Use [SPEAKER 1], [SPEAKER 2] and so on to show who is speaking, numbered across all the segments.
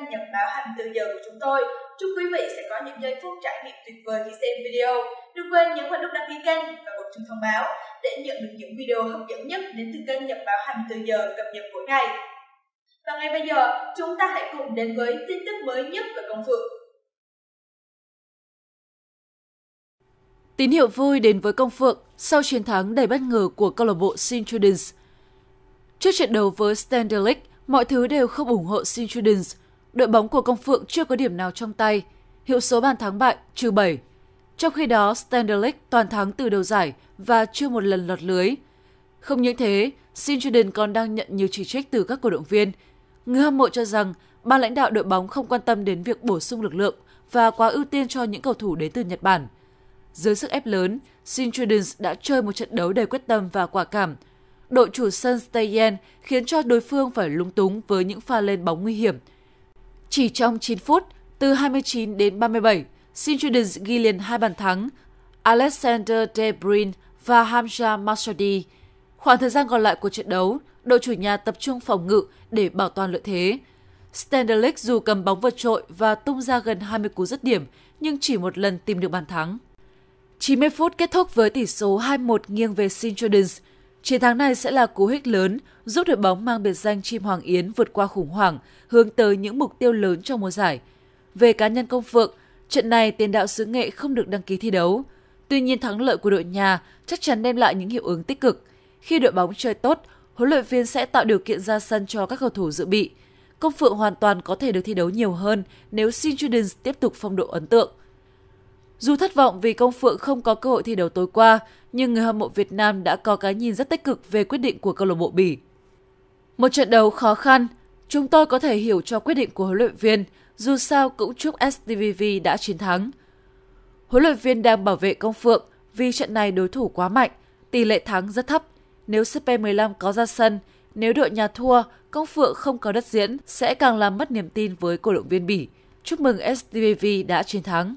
[SPEAKER 1] đăng nhập báo hành từ giờ của chúng tôi. Chúc quý vị sẽ có những giây phút trải nghiệm tuyệt vời khi xem video. Đừng quên nhấn vào
[SPEAKER 2] nút đăng ký kênh và bật chuông thông báo để nhận được những video hấp dẫn nhất đến từ kênh nhập báo hành từ
[SPEAKER 1] giờ cập nhật mỗi ngày. Và ngay bây giờ, chúng ta hãy cùng đến với tin tức mới nhất về công phượng.
[SPEAKER 2] Tín hiệu vui đến với Công Phượng sau chiến thắng đầy bất ngờ của câu lạc bộ Sintruden's. Trước trận đấu với Standard mọi thứ đều không ủng hộ Sintruden's đội bóng của Công Phượng chưa có điểm nào trong tay, hiệu số bàn thắng bại trừ 7. Trong khi đó, Standard toàn thắng từ đầu giải và chưa một lần lọt lưới. Không những thế, Sinjuden còn đang nhận nhiều chỉ trích từ các cổ động viên. Người hâm mộ cho rằng ban lãnh đạo đội bóng không quan tâm đến việc bổ sung lực lượng và quá ưu tiên cho những cầu thủ đến từ Nhật Bản. Dưới sức ép lớn, Sinjuden đã chơi một trận đấu đầy quyết tâm và quả cảm. Đội chủ sân Steyen khiến cho đối phương phải lúng túng với những pha lên bóng nguy hiểm – chỉ trong 9 phút, từ 29 đến 37, Sintrudes ghi liền hai bàn thắng, Alexander De Bruyne và Hamza Masudi. Khoảng thời gian còn lại của trận đấu, đội chủ nhà tập trung phòng ngự để bảo toàn lợi thế. Standerlick dù cầm bóng vượt trội và tung ra gần 20 cú dứt điểm, nhưng chỉ một lần tìm được bàn thắng. 90 phút kết thúc với tỷ số 2-1 nghiêng về Sintrudes. Chiến thắng này sẽ là cú hích lớn giúp đội bóng mang biệt danh Chim Hoàng Yến vượt qua khủng hoảng, hướng tới những mục tiêu lớn trong mùa giải. Về cá nhân Công Phượng, trận này tiền đạo xứ nghệ không được đăng ký thi đấu. Tuy nhiên thắng lợi của đội nhà chắc chắn đem lại những hiệu ứng tích cực. Khi đội bóng chơi tốt, huấn luyện viên sẽ tạo điều kiện ra sân cho các cầu thủ dự bị. Công Phượng hoàn toàn có thể được thi đấu nhiều hơn nếu Sin tiếp tục phong độ ấn tượng. Dù thất vọng vì Công Phượng không có cơ hội thi đấu tối qua, nhưng người hâm mộ Việt Nam đã có cái nhìn rất tích cực về quyết định của câu lạc bộ Bỉ. Một trận đấu khó khăn, chúng tôi có thể hiểu cho quyết định của huấn luyện viên, dù sao cũng chúc STVV đã chiến thắng. Huấn luyện viên đang bảo vệ Công Phượng vì trận này đối thủ quá mạnh, tỷ lệ thắng rất thấp. Nếu CP15 có ra sân, nếu đội nhà thua, Công Phượng không có đất diễn sẽ càng làm mất niềm tin với cổ động viên Bỉ. Chúc mừng STVV đã chiến thắng.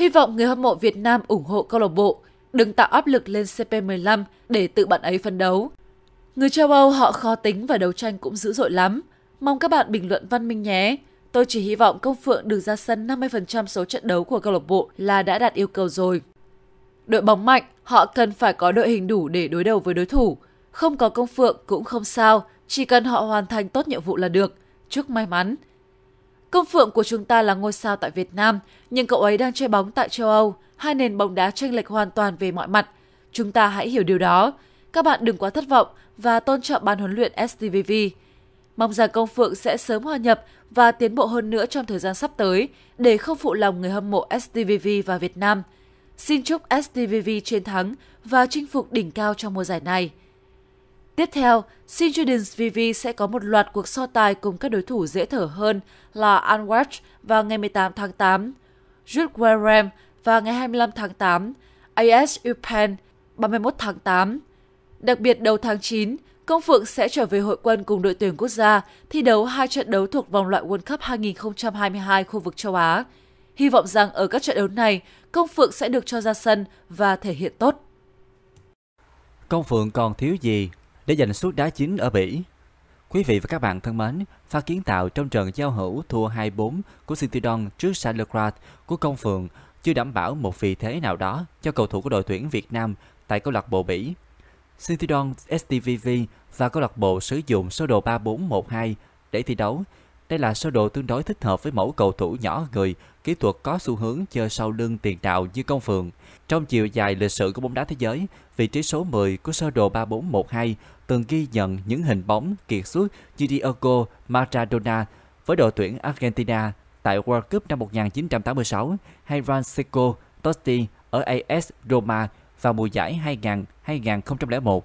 [SPEAKER 2] Hy vọng người hâm mộ Việt Nam ủng hộ câu lạc bộ, đừng tạo áp lực lên CP15 để tự bạn ấy phấn đấu. Người châu Âu họ khó tính và đấu tranh cũng dữ dội lắm. Mong các bạn bình luận văn minh nhé. Tôi chỉ hy vọng Công Phượng được ra sân 50% số trận đấu của câu lạc bộ là đã đạt yêu cầu rồi. Đội bóng mạnh, họ cần phải có đội hình đủ để đối đầu với đối thủ. Không có Công Phượng cũng không sao, chỉ cần họ hoàn thành tốt nhiệm vụ là được. Chúc may mắn! Công Phượng của chúng ta là ngôi sao tại Việt Nam, nhưng cậu ấy đang chơi bóng tại châu Âu, hai nền bóng đá chênh lệch hoàn toàn về mọi mặt. Chúng ta hãy hiểu điều đó. Các bạn đừng quá thất vọng và tôn trọng ban huấn luyện STVV. Mong rằng Công Phượng sẽ sớm hòa nhập và tiến bộ hơn nữa trong thời gian sắp tới để không phụ lòng người hâm mộ STVV và Việt Nam. Xin chúc STVV chiến thắng và chinh phục đỉnh cao trong mùa giải này. Tiếp theo, Shin VV sẽ có một loạt cuộc so tài cùng các đối thủ dễ thở hơn là Anwatch vào ngày 18 tháng 8, Jude Wareham vào ngày 25 tháng 8, AS Upen 31 tháng 8. Đặc biệt đầu tháng 9, Công Phượng sẽ trở về hội quân cùng đội tuyển quốc gia thi đấu hai trận đấu thuộc vòng loại World Cup 2022 khu vực châu Á. Hy vọng rằng ở các trận đấu này, Công Phượng sẽ được cho ra sân và thể hiện tốt.
[SPEAKER 1] Công Phượng còn thiếu gì để giành suất đá chính ở Bỉ. Quý vị và các bạn thân mến, pha kiến tạo trong trận giao hữu thua 2-4 của Citydon trước Salercrat của Công Phượng chưa đảm bảo một vị thế nào đó cho cầu thủ của đội tuyển Việt Nam tại câu lạc bộ Bỉ. Citydon STVV và câu lạc bộ sử dụng số đồ 3412 để thi đấu đây là sơ đồ tương đối thích hợp với mẫu cầu thủ nhỏ người, kỹ thuật có xu hướng chơi sau lưng tiền đạo như công phượng. Trong chiều dài lịch sử của bóng đá thế giới, vị trí số 10 của sơ đồ 3412 từng ghi nhận những hình bóng kiệt xuất như Diego Maradona với đội tuyển Argentina tại World Cup năm 1986 hay Francisco Totti ở AS Roma vào mùa giải 2000-2001.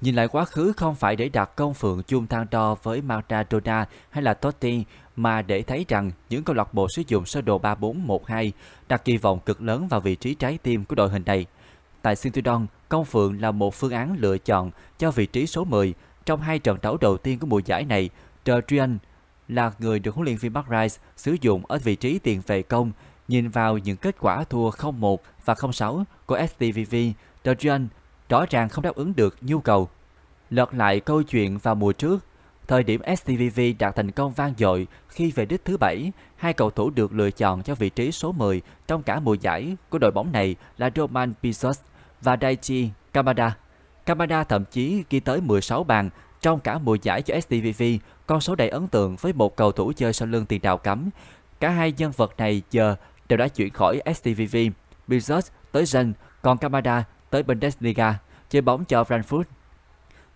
[SPEAKER 1] Nhìn lại quá khứ không phải để đặt công phượng chung thang đo với Maradona hay là Totti, mà để thấy rằng những câu lạc bộ sử dụng sơ đồ 3412 đặt kỳ vọng cực lớn vào vị trí trái tim của đội hình này. Tại Sintudon, công phượng là một phương án lựa chọn cho vị trí số 10 trong hai trận đấu đầu tiên của mùa giải này. Trờ Trian là người được huấn luyện viên Mark Rice sử dụng ở vị trí tiền vệ công. Nhìn vào những kết quả thua 0-1 và 0-6 của STVV, Trờ Trian rõ ràng không đáp ứng được nhu cầu. Lật lại câu chuyện vào mùa trước, thời điểm STVV đạt thành công vang dội khi về đích thứ bảy, hai cầu thủ được lựa chọn cho vị trí số 10 trong cả mùa giải của đội bóng này là Roman Pisos và Daichi Kamada. Kamada thậm chí ghi tới 16 bàn trong cả mùa giải cho STVV, con số đầy ấn tượng với một cầu thủ chơi sau lưng tiền đạo cắm. Cả hai nhân vật này giờ đều đã chuyển khỏi STVV, Bizos tới Zen, còn Kamada tới Bundesliga, chơi bóng cho Frankfurt.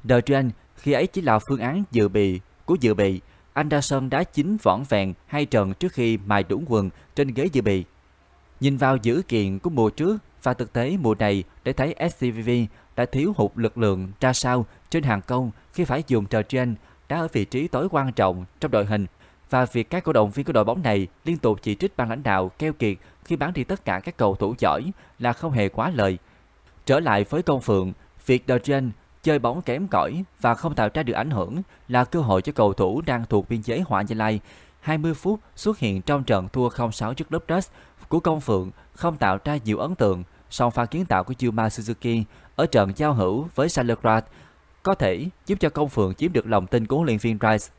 [SPEAKER 1] The Trend khi ấy chỉ là phương án dự bị của dự bị. Anderson đá chính võn vẹn hai trận trước khi mài đũng quần trên ghế dự bị. Nhìn vào dữ kiện của mùa trước và thực tế mùa này để thấy SCVV đã thiếu hụt lực lượng ra sao trên hàng công khi phải dùng The Trend đá ở vị trí tối quan trọng trong đội hình và việc các cổ động viên của đội bóng này liên tục chỉ trích ban lãnh đạo keo kiệt khi bán đi tất cả các cầu thủ giỏi là không hề quá lời. Trở lại với Tôn Phượng, việc De Gen chơi bóng kém cỏi và không tạo ra được ảnh hưởng là cơ hội cho cầu thủ đang thuộc biên chế Hỏa Gia Lai. 20 phút xuất hiện trong trận thua 0-6 trước Lotus của Công Phượng không tạo ra nhiều ấn tượng, song pha kiến tạo của Yuma Suzuki ở trận giao hữu với Salergrad có thể giúp cho Công Phượng chiếm được lòng tin của huấn luyện viên Rice.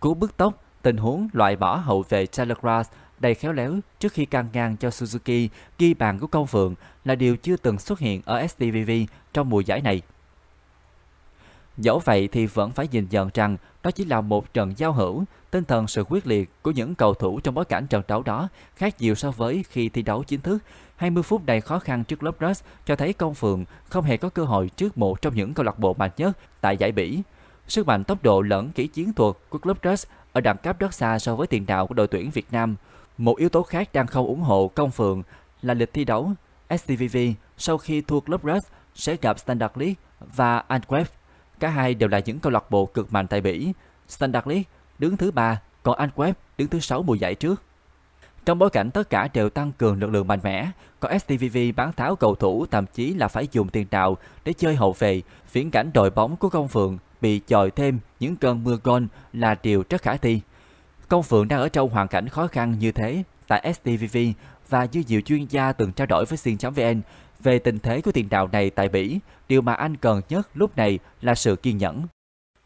[SPEAKER 1] Cú bứt tốc, tình huống loại bỏ hậu vệ Salergrad đầy khéo léo trước khi căng ngang cho Suzuki ghi bàn của Công Phượng là điều chưa từng xuất hiện ở STVV trong mùa giải này. Dẫu vậy thì vẫn phải nhìn nhận rằng đó chỉ là một trận giao hữu, tinh thần sự quyết liệt của những cầu thủ trong bối cảnh trận đấu đó khác nhiều so với khi thi đấu chính thức. 20 phút đầy khó khăn trước lớp Rush cho thấy Công Phượng không hề có cơ hội trước một trong những câu lạc bộ mạnh nhất tại giải Bỉ. Sức mạnh tốc độ lẫn kỹ chiến thuật của club Rush ở đẳng cấp rất xa so với tiền đạo của đội tuyển Việt Nam. Một yếu tố khác đang không ủng hộ công phượng là lịch thi đấu. STVV sau khi thua Club Rush sẽ gặp Standard League và Antwerp. Cả hai đều là những câu lạc bộ cực mạnh tại Bỉ. Standard League đứng thứ ba, còn Antwerp đứng thứ sáu mùa giải trước. Trong bối cảnh tất cả đều tăng cường lực lượng mạnh mẽ, có STVV bán tháo cầu thủ thậm chí là phải dùng tiền đạo để chơi hậu vệ, viễn cảnh đội bóng của công phượng bị chọi thêm những cơn mưa gôn là điều rất khả thi. Công Phượng đang ở trong hoàn cảnh khó khăn như thế tại STVV và như nhiều chuyên gia từng trao đổi với Xin.vn về tình thế của tiền đạo này tại Bỉ, điều mà anh cần nhất lúc này là sự kiên nhẫn.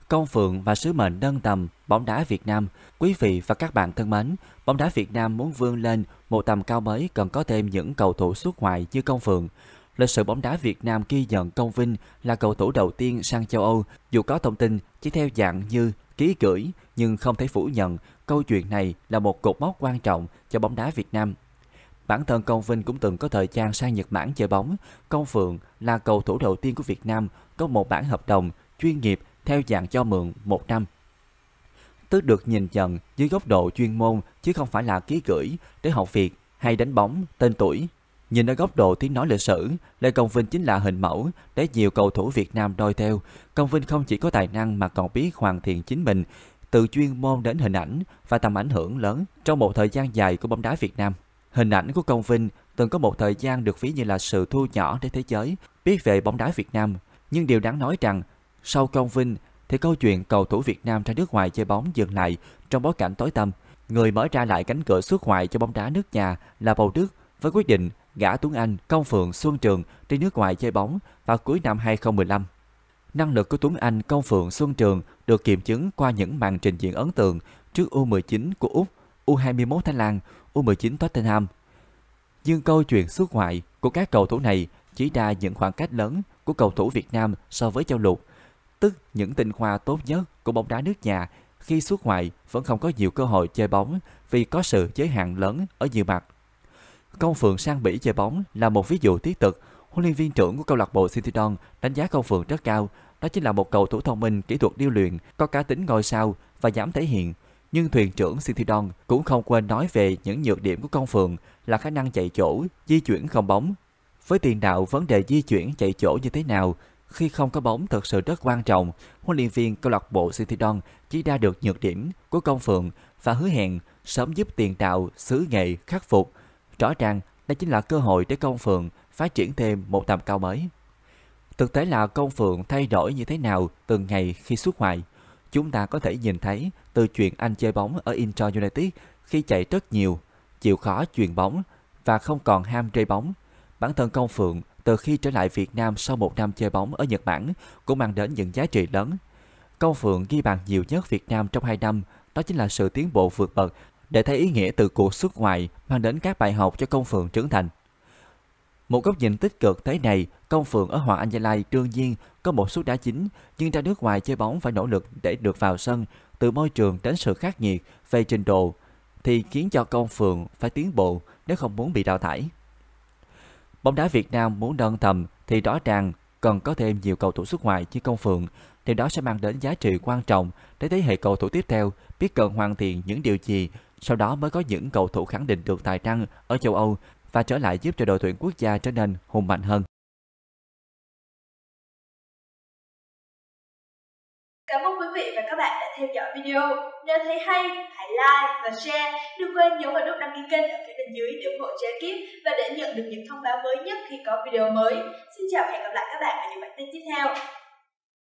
[SPEAKER 1] Công Phượng và sứ mệnh nâng tầm bóng đá Việt Nam. Quý vị và các bạn thân mến, bóng đá Việt Nam muốn vươn lên một tầm cao mới cần có thêm những cầu thủ xuất ngoại như Công Phượng. Lịch sử bóng đá Việt Nam ghi nhận Công Vinh là cầu thủ đầu tiên sang châu Âu, dù có thông tin chỉ theo dạng như ký gửi nhưng không thể phủ nhận câu chuyện này là một cột mốc quan trọng cho bóng đá Việt Nam. Bản thân Công Vinh cũng từng có thời gian sang Nhật Bản chơi bóng. Công Phượng là cầu thủ đầu tiên của Việt Nam có một bản hợp đồng chuyên nghiệp theo dạng cho mượn một năm. Tức được nhìn nhận dưới góc độ chuyên môn chứ không phải là ký gửi tới học việc hay đánh bóng, tên tuổi. Nhìn ở góc độ tiếng nói lịch sử, Lê Công Vinh chính là hình mẫu để nhiều cầu thủ Việt Nam noi theo. Công Vinh không chỉ có tài năng mà còn biết hoàn thiện chính mình, từ chuyên môn đến hình ảnh và tầm ảnh hưởng lớn trong một thời gian dài của bóng đá Việt Nam. Hình ảnh của Công Vinh từng có một thời gian được ví như là sự thu nhỏ để thế giới biết về bóng đá Việt Nam. Nhưng điều đáng nói rằng, sau Công Vinh thì câu chuyện cầu thủ Việt Nam ra nước ngoài chơi bóng dừng lại trong bối cảnh tối tăm. Người mở ra lại cánh cửa xuất ngoại cho bóng đá nước nhà là Bầu Đức với quyết định gã Tuấn Anh, Công Phượng, Xuân Trường đi nước ngoài chơi bóng vào cuối năm 2015 năng lực của Tuấn Anh, Công Phượng, Xuân Trường được kiểm chứng qua những màn trình diễn ấn tượng trước U19 của Úc, U21 Thái Lan, U19 Tottenham. Nhưng câu chuyện xuất ngoại của các cầu thủ này chỉ ra những khoảng cách lớn của cầu thủ Việt Nam so với châu lục, tức những tinh hoa tốt nhất của bóng đá nước nhà khi xuất ngoại vẫn không có nhiều cơ hội chơi bóng vì có sự giới hạn lớn ở nhiều mặt. Công Phượng sang Bỉ chơi bóng là một ví dụ thiết thực. Huấn luyện viên trưởng của câu lạc bộ City Don đánh giá Công Phượng rất cao đó chính là một cầu thủ thông minh, kỹ thuật điêu luyện, có cá tính ngôi sao và dám thể hiện. Nhưng thuyền trưởng Citydon cũng không quên nói về những nhược điểm của con Phượng là khả năng chạy chỗ, di chuyển không bóng. Với tiền đạo, vấn đề di chuyển chạy chỗ như thế nào khi không có bóng thực sự rất quan trọng. Huấn luyện viên câu lạc bộ Citydon chỉ ra được nhược điểm của Công Phượng và hứa hẹn sớm giúp tiền đạo xứ nghệ khắc phục. Rõ ràng đây chính là cơ hội để Công Phượng phát triển thêm một tầm cao mới. Thực tế là con phượng thay đổi như thế nào từng ngày khi xuất ngoại. Chúng ta có thể nhìn thấy từ chuyện anh chơi bóng ở Inter United khi chạy rất nhiều, chịu khó chuyền bóng và không còn ham chơi bóng. Bản thân Công Phượng từ khi trở lại Việt Nam sau một năm chơi bóng ở Nhật Bản cũng mang đến những giá trị lớn. Công Phượng ghi bàn nhiều nhất Việt Nam trong 2 năm, đó chính là sự tiến bộ vượt bậc để thấy ý nghĩa từ cuộc xuất ngoại mang đến các bài học cho Công Phượng trưởng thành. Một góc nhìn tích cực thế này, công phượng ở Hoàng Anh Gia Lai đương nhiên có một suất đá chính, nhưng ra nước ngoài chơi bóng phải nỗ lực để được vào sân, từ môi trường đến sự khắc nghiệt về trình độ thì khiến cho công phượng phải tiến bộ nếu không muốn bị đào thải. Bóng đá Việt Nam muốn nâng tầm thì rõ ràng cần có thêm nhiều cầu thủ xuất ngoại như công phượng, điều đó sẽ mang đến giá trị quan trọng để thế hệ cầu thủ tiếp theo biết cần hoàn thiện những điều gì, sau đó mới có những cầu thủ khẳng định được tài năng ở châu Âu và trở lại giúp cho đội tuyển quốc gia trở nên hùng mạnh hơn. Cảm ơn quý vị và các bạn đã theo dõi video. Nếu thấy hay, hãy like và share. Đừng quên nhấn vào nút đăng ký kênh ở phía bên dưới để ủng hộ Trái Kiếp và để nhận được những thông báo mới nhất khi có video mới.
[SPEAKER 2] Xin chào và hẹn gặp lại các bạn ở những bản tin tiếp theo.